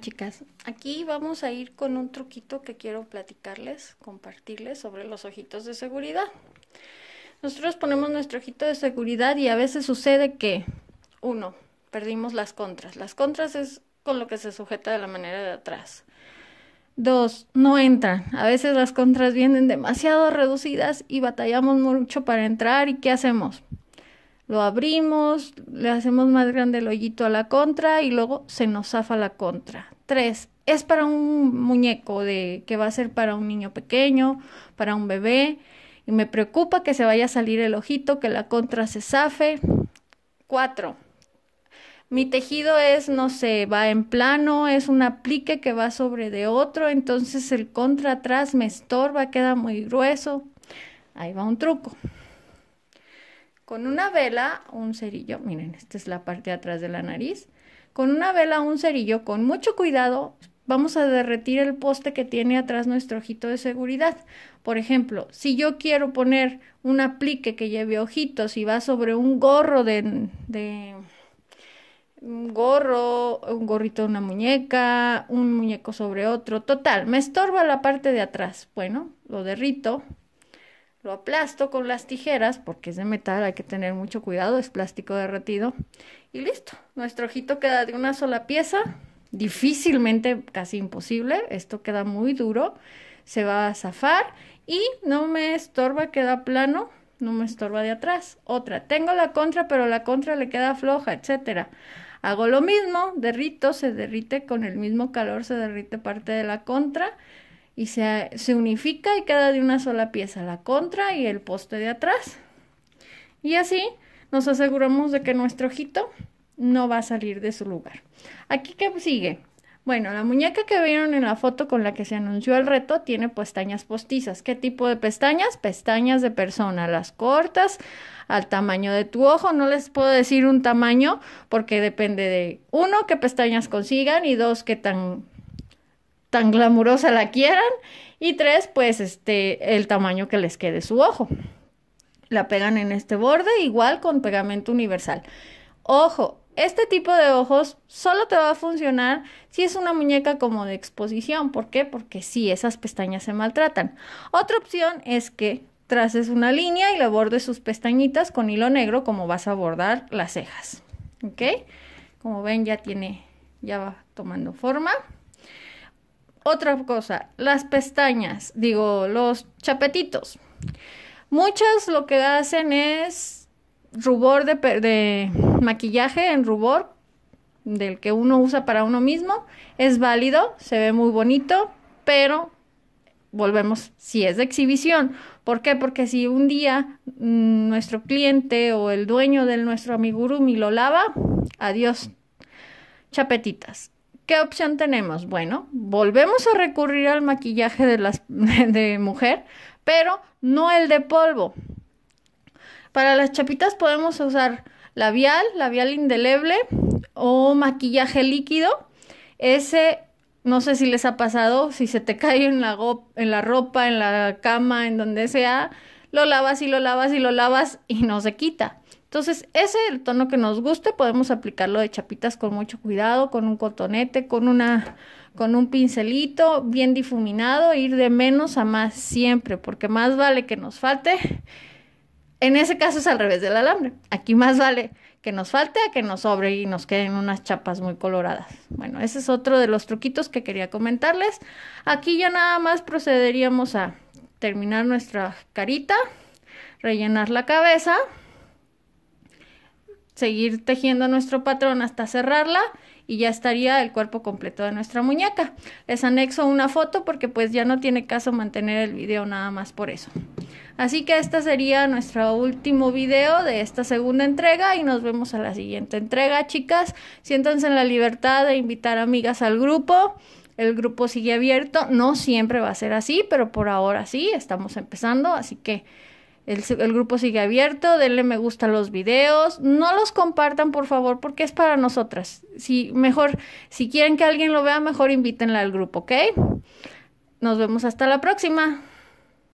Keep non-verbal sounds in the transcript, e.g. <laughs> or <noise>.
chicas, aquí vamos a ir con un truquito que quiero platicarles, compartirles sobre los ojitos de seguridad. Nosotros ponemos nuestro ojito de seguridad y a veces sucede que, uno, perdimos las contras. Las contras es con lo que se sujeta de la manera de atrás. Dos, no entran. A veces las contras vienen demasiado reducidas y batallamos mucho para entrar. ¿Y qué hacemos? lo abrimos, le hacemos más grande el hoyito a la contra y luego se nos zafa la contra. Tres, Es para un muñeco de, que va a ser para un niño pequeño, para un bebé. Y me preocupa que se vaya a salir el ojito, que la contra se zafe. Cuatro, Mi tejido es, no sé, va en plano, es un aplique que va sobre de otro, entonces el contra atrás me estorba, queda muy grueso. Ahí va un truco con una vela, un cerillo, miren, esta es la parte de atrás de la nariz, con una vela, un cerillo, con mucho cuidado, vamos a derretir el poste que tiene atrás nuestro ojito de seguridad. Por ejemplo, si yo quiero poner un aplique que lleve ojitos y va sobre un gorro de, de un gorro, un gorrito de una muñeca, un muñeco sobre otro, total, me estorba la parte de atrás. Bueno, lo derrito, lo aplasto con las tijeras, porque es de metal, hay que tener mucho cuidado, es plástico derretido. Y listo, nuestro ojito queda de una sola pieza, difícilmente, casi imposible, esto queda muy duro, se va a zafar y no me estorba, queda plano, no me estorba de atrás. Otra, tengo la contra, pero la contra le queda floja, etcétera. Hago lo mismo, derrito, se derrite con el mismo calor, se derrite parte de la contra y se, unifica y queda de una sola pieza, la contra y el poste de atrás. Y así nos aseguramos de que nuestro ojito no va a salir de su lugar. Aquí qué sigue. Bueno, la muñeca que vieron en la foto con la que se anunció el reto tiene pestañas postizas. ¿Qué tipo de pestañas? Pestañas de persona, las cortas al tamaño de tu ojo. No les puedo decir un tamaño porque depende de uno, qué pestañas consigan y dos, qué tan tan glamurosa la quieran. Y tres, pues este, el tamaño que les quede su ojo. La pegan en este borde, igual con pegamento universal. Ojo, este tipo de ojos solo te va a funcionar si es una muñeca como de exposición. ¿Por qué? Porque si esas pestañas se maltratan. Otra opción es que traces una línea y le bordes sus pestañitas con hilo negro como vas a bordar las cejas. ¿Ok? Como ven ya tiene, ya va tomando forma. Otra cosa, las pestañas, digo, los chapetitos. Muchas lo que hacen es rubor de, maquillaje en rubor, del que uno usa para uno mismo. Es válido, se ve muy bonito, pero volvemos si es de exhibición. ¿Por qué? Porque si un día mm, nuestro cliente o el dueño de nuestro amigurumi lo lava, adiós, chapetitas. ¿Qué opción tenemos? Bueno, volvemos a recurrir al maquillaje de, las, <laughs> de mujer, pero no el de polvo. Para las chapitas podemos usar labial, labial indeleble o maquillaje líquido. Ese, no sé si les ha pasado, si se te cae en la, en la ropa, en la cama, en donde sea, lo lavas y lo lavas y lo lavas y no se quita. Entonces, ese es el tono que nos guste, podemos aplicarlo de chapitas con mucho cuidado, con un cotonete, con una con un pincelito bien difuminado, ir de menos a más siempre, porque más vale que nos falte. En ese caso es al revés del alambre. Aquí más vale que nos falte a que nos sobre y nos queden unas chapas muy coloradas. Bueno, ese es otro de los truquitos que quería comentarles. Aquí ya nada más procederíamos a terminar nuestra carita, rellenar la cabeza seguir tejiendo nuestro patrón hasta cerrarla y ya estaría el cuerpo completo de nuestra muñeca. Les anexo una foto porque pues ya no tiene caso mantener el video nada más por eso. Así que este sería nuestro último video de esta segunda entrega y nos vemos a la siguiente entrega, chicas. Siéntanse en la libertad de invitar amigas al grupo. El grupo sigue abierto, no siempre va a ser así, pero por ahora sí, estamos empezando, así que el, grupo sigue abierto, denle me gusta a los videos, no los compartan por favor porque es para nosotras. Si mejor, si quieren que alguien lo vea, mejor invítenla al grupo, ¿ok? Nos vemos hasta la próxima.